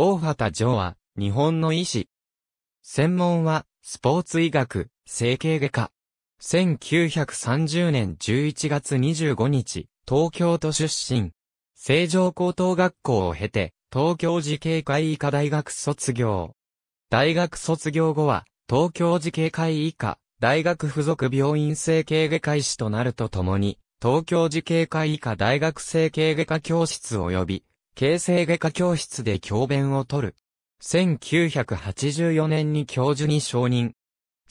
大畑城は、日本の医師。専門は、スポーツ医学、整形外科。1930年11月25日、東京都出身。成城高等学校を経て、東京慈恵会医科大学卒業。大学卒業後は、東京慈恵会医科、大学附属病院整形外科医師となるとともに、東京慈恵会医科大学整形外科教室及び、形成外科教室で教鞭を取る。1984年に教授に承認。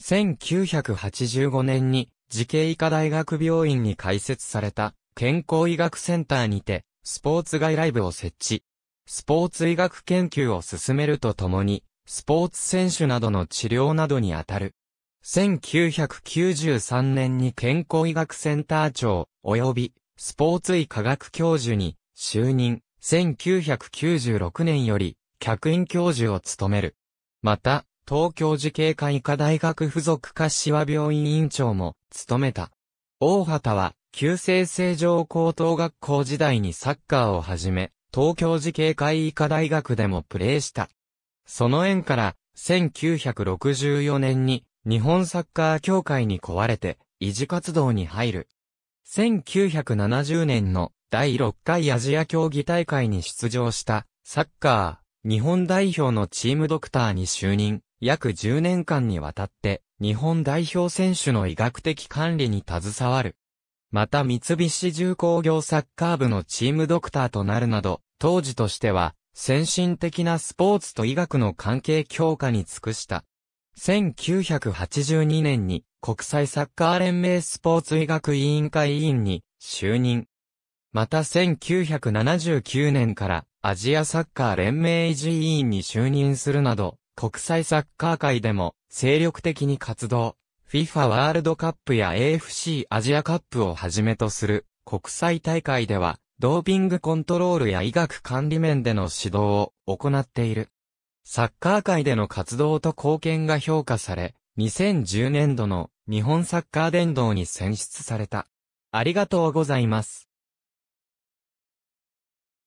1985年に慈恵医科大学病院に開設された健康医学センターにてスポーツ外来部を設置。スポーツ医学研究を進めるとともに、スポーツ選手などの治療などにあたる。1993年に健康医学センター長、及びスポーツ医科学教授に就任。1996年より客員教授を務める。また、東京慈恵会医科大学附属柏病院院長も務めた。大畑は、旧制成城高等学校時代にサッカーを始め、東京慈恵会医科大学でもプレーした。その縁から、1964年に日本サッカー協会に壊れて、維持活動に入る。1970年の第6回アジア競技大会に出場した、サッカー、日本代表のチームドクターに就任、約10年間にわたって、日本代表選手の医学的管理に携わる。また三菱重工業サッカー部のチームドクターとなるなど、当時としては、先進的なスポーツと医学の関係強化に尽くした。1982年に国際サッカー連盟スポーツ医学委員会委員に就任。また1979年からアジアサッカー連盟維持委員に就任するなど、国際サッカー界でも精力的に活動。FIFA ワールドカップや AFC アジアカップをはじめとする国際大会では、ドーピングコントロールや医学管理面での指導を行っている。サッカー界での活動と貢献が評価され、2010年度の日本サッカー殿堂に選出された。ありがとうございます。